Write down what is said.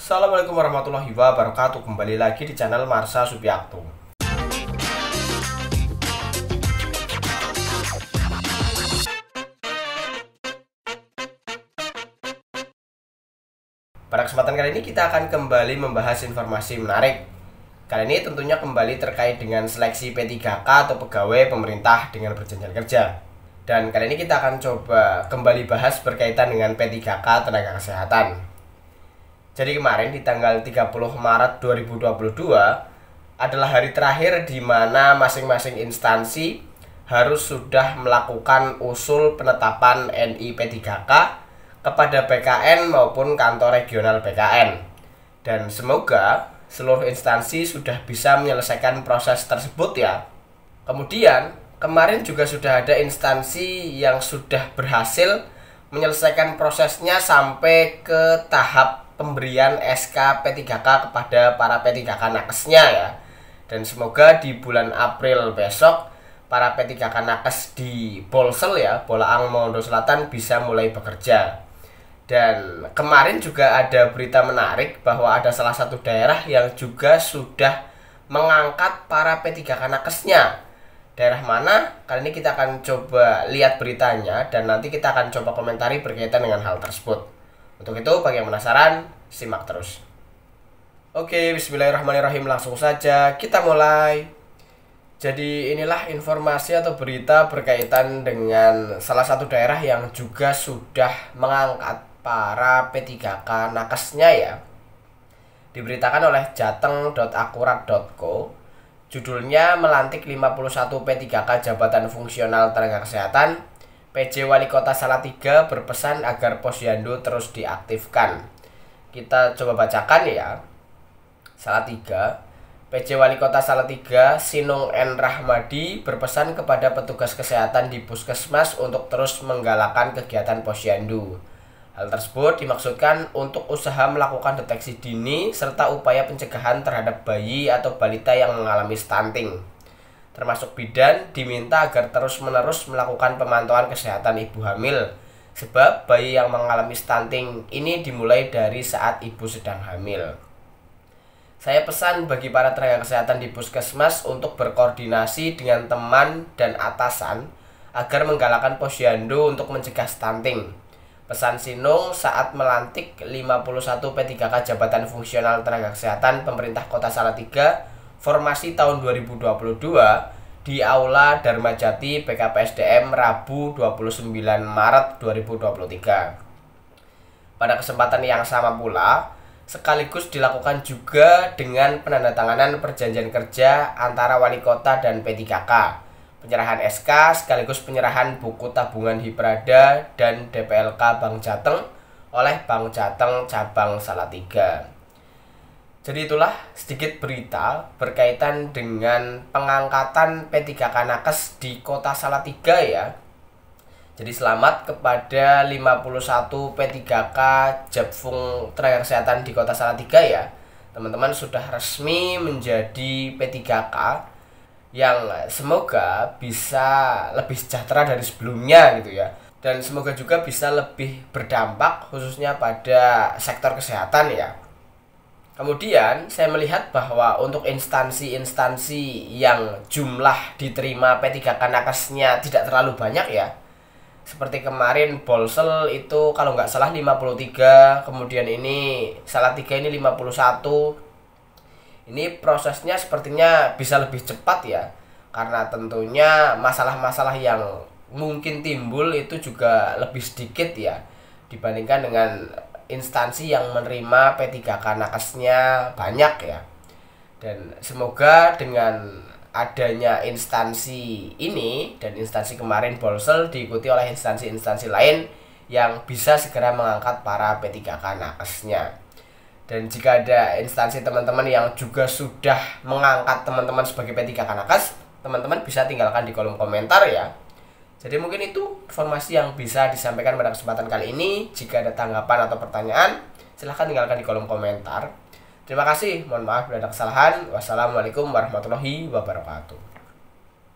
Assalamualaikum warahmatullahi wabarakatuh Kembali lagi di channel Marsha Supiakto Pada kesempatan kali ini kita akan kembali membahas informasi menarik Kali ini tentunya kembali terkait dengan seleksi P3K atau pegawai pemerintah dengan perjanjian kerja dan kali ini kita akan coba kembali bahas berkaitan dengan P3K tenaga kesehatan jadi kemarin di tanggal 30 Maret 2022 adalah hari terakhir di mana masing-masing instansi harus sudah melakukan usul penetapan NIP3K kepada BKN maupun kantor regional BKN. Dan semoga seluruh instansi sudah bisa menyelesaikan proses tersebut ya. Kemudian, kemarin juga sudah ada instansi yang sudah berhasil menyelesaikan prosesnya sampai ke tahap pemberian SK P3K kepada para P3K nakesnya ya. Dan semoga di bulan April besok para P3K nakes di Bolsel ya, Bolaang Mondo Selatan bisa mulai bekerja. Dan kemarin juga ada berita menarik bahwa ada salah satu daerah yang juga sudah mengangkat para P3K nakesnya. Daerah mana? Kali ini kita akan coba lihat beritanya dan nanti kita akan coba komentari berkaitan dengan hal tersebut. Untuk itu, bagi yang penasaran, Simak terus. Oke, bismillahirrahmanirrahim langsung saja kita mulai. Jadi inilah informasi atau berita berkaitan dengan salah satu daerah yang juga sudah mengangkat para P3K nakesnya ya. Diberitakan oleh jateng.akurat.co Judulnya melantik 51 P3K jabatan fungsional tenaga kesehatan PJ Wali Kota Salatiga berpesan agar posyandu terus diaktifkan kita coba bacakan ya. Salatiga, PJ Wali Kota Salatiga, Sinung N. Rahmadi berpesan kepada petugas kesehatan di puskesmas untuk terus menggalakkan kegiatan posyandu. Hal tersebut dimaksudkan untuk usaha melakukan deteksi dini serta upaya pencegahan terhadap bayi atau balita yang mengalami stunting. Termasuk bidan diminta agar terus-menerus melakukan pemantauan kesehatan ibu hamil Sebab bayi yang mengalami stunting ini dimulai dari saat ibu sedang hamil. Saya pesan bagi para tenaga kesehatan di puskesmas untuk berkoordinasi dengan teman dan atasan agar menggalakkan posyandu untuk mencegah stunting. Pesan Sinung saat melantik 51 P3K Jabatan Fungsional Tenaga Kesehatan Pemerintah Kota Salatiga formasi tahun 2022 di Aula Dharma Jati PKPSDM Rabu 29 Maret 2023. Pada kesempatan yang sama pula, sekaligus dilakukan juga dengan penandatanganan perjanjian kerja antara wali kota dan P3K, penyerahan SK sekaligus penyerahan buku tabungan Hibrada dan DPLK Bank Jateng oleh Bank Jateng Cabang Salatiga. Jadi itulah sedikit berita berkaitan dengan pengangkatan P3K Nakes di kota Salatiga ya. Jadi selamat kepada 51 P3K Jepung Tenaga Kesehatan di kota Salatiga ya. Teman-teman sudah resmi menjadi P3K yang semoga bisa lebih sejahtera dari sebelumnya gitu ya. Dan semoga juga bisa lebih berdampak khususnya pada sektor kesehatan ya. Kemudian saya melihat bahwa untuk instansi-instansi yang jumlah diterima P3K kan nakesnya tidak terlalu banyak ya. Seperti kemarin Bolsel itu kalau nggak salah 53, kemudian ini salah tiga ini 51. Ini prosesnya sepertinya bisa lebih cepat ya. Karena tentunya masalah-masalah yang mungkin timbul itu juga lebih sedikit ya dibandingkan dengan instansi yang menerima P3K nakesnya banyak ya. Dan semoga dengan adanya instansi ini dan instansi kemarin Bolsel diikuti oleh instansi-instansi lain yang bisa segera mengangkat para P3K nakesnya. Dan jika ada instansi teman-teman yang juga sudah mengangkat teman-teman sebagai P3K nakes, teman-teman bisa tinggalkan di kolom komentar ya. Jadi mungkin itu informasi yang bisa disampaikan pada kesempatan kali ini. Jika ada tanggapan atau pertanyaan, silahkan tinggalkan di kolom komentar. Terima kasih, mohon maaf bila ada kesalahan. Wassalamualaikum warahmatullahi wabarakatuh.